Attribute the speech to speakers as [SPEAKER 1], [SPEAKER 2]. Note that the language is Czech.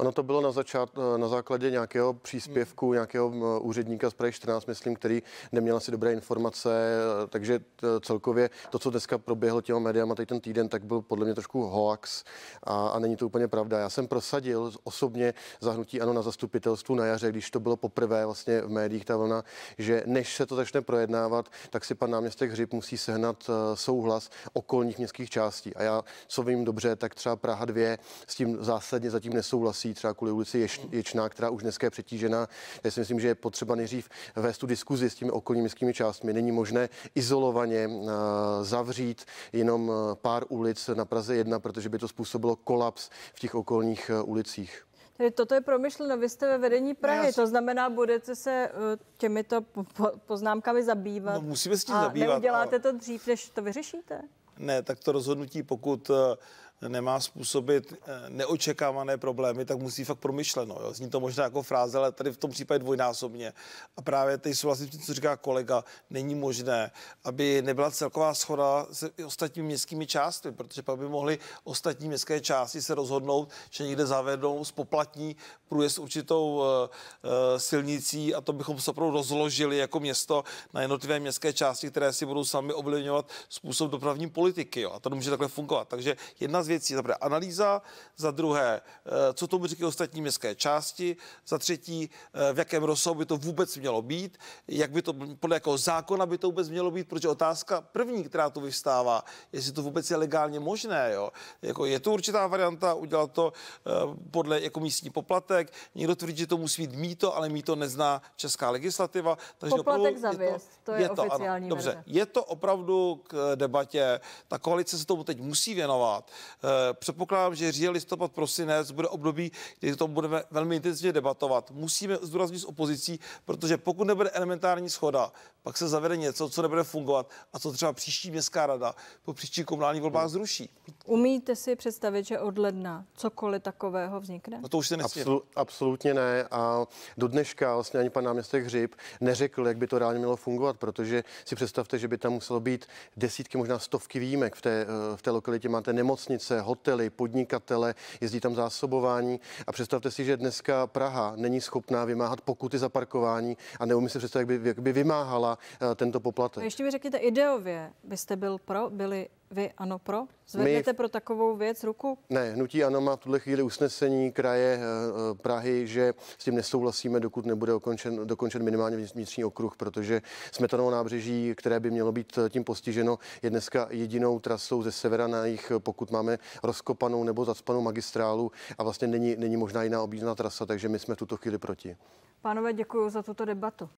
[SPEAKER 1] Ono to bylo na, začát, eh, na základě nějakého příspěvku, hmm. nějakého eh, úředníka z Prahy 14, myslím, který neměl asi dobré informace, eh, takže celkově to, co dneska proběhlo těma médiama teď ten týden, tak byl podle mě trošku hoax a, a není to úplně pravda. Já jsem prosadil osobně zahnutí ano na zastupitelstvu na jaře, když to bylo poprvé vlastně v médiích ta vlna, že než se to začne projednávat, tak si pan náměstek Hřib musí sehnat souhlas okolních městských částí. A já, co vím dobře, tak třeba Praha 2 s tím zásadně zatím nesouhlasí ulicí, třeba kvůli ulici Ješ, hmm. Ječná, která už dneska je přetížená. Já si myslím, že je potřeba nejdřív vést tu diskuzi s těmi okolními městskými částmi. Není možné izolovaně eh, zavřít jenom eh, pár ulic na Praze 1, protože by to způsobilo kolaps v těch okolních eh, ulicích.
[SPEAKER 2] Tedy toto je promyšleno, vy jste ve vedení Prahy, no, si... to znamená, budete se těmito poznámkami zabývat. No, musíme se tím a zabývat. Neuděláte ale... to dřív, než to vyřešíte?
[SPEAKER 3] Ne, tak to rozhodnutí, pokud nemá způsobit eh, neočekávané problémy, tak musí fakt promyšleno. Jo. Zní to možná jako fráze, ale tady v tom případě dvojnásobně. A právě teď jsou vlastně, co říká kolega, není možné, aby nebyla celková schoda s ostatními městskými částmi, protože pak by mohly ostatní městské části se rozhodnout, že někde zavedou spoplatní průjezd určitou uh, uh, silnicí a to bychom se opravdu rozložili jako město na jednotlivé městské části, které si budou sami ovlivňovat způsob dopravní politiky. Jo. A to může takhle fungovat. Takže jedna z z věcí, za analýza, za druhé, eh, co tomu říkají ostatní městské části, za třetí, eh, v jakém rozsahu by to vůbec mělo být, jak by to, podle jakého zákona by to vůbec mělo být, protože otázka první, která tu vyvstává, jestli to vůbec je legálně možné, jo. Jako je to určitá varianta udělat to eh, podle jako místní poplatek, někdo tvrdí, že to musí být mýto, ale mýto nezná česká legislativa. Takže poplatek opravdu, za
[SPEAKER 2] vjezd, to, to je, je to, oficiální ano, Dobře,
[SPEAKER 3] je to opravdu k debatě, ta koalice se tomu teď musí věnovat. Eh, předpokládám, že říjen, listopad, prosinec bude období, kdy to budeme velmi intenzivně debatovat. Musíme zdůraznit s opozicí, protože pokud nebude elementární schoda, pak se zavede něco, co nebude fungovat a co třeba příští městská rada po příští komunální volbách zruší.
[SPEAKER 2] Umíte si představit, že od ledna cokoliv takového vznikne? No to už se nesmí.
[SPEAKER 1] absolutně ne a do dneška vlastně ani pan náměstek Hřib neřekl, jak by to reálně mělo fungovat, protože si představte, že by tam muselo být desítky, možná stovky výjimek. V té, eh, v té lokalitě máte nemocnice, restaurace, hotely, podnikatele, jezdí tam zásobování. A představte si, že dneska Praha není schopná vymáhat pokuty za parkování a neumí se představit, jak by, jak by vymáhala eh, tento poplatek. A
[SPEAKER 2] ještě mi řekněte, ideově byste byl pro, byli vy ano pro? Zvednete My... pro takovou věc ruku?
[SPEAKER 1] Ne, hnutí ano má v tuhle chvíli usnesení kraje eh, eh, Prahy, že s tím nesouhlasíme, dokud nebude dokončen, dokončen minimálně vnitřní okruh, protože smetanovo nábřeží, které by mělo být eh, tím postiženo, je dneska jedinou trasou ze severa na jich, pokud máme rozkopanou nebo zacpanou magistrálu a vlastně není, není možná jiná objízdná trasa, takže my jsme v tuto chvíli proti.
[SPEAKER 2] Pánové, děkuji za tuto debatu.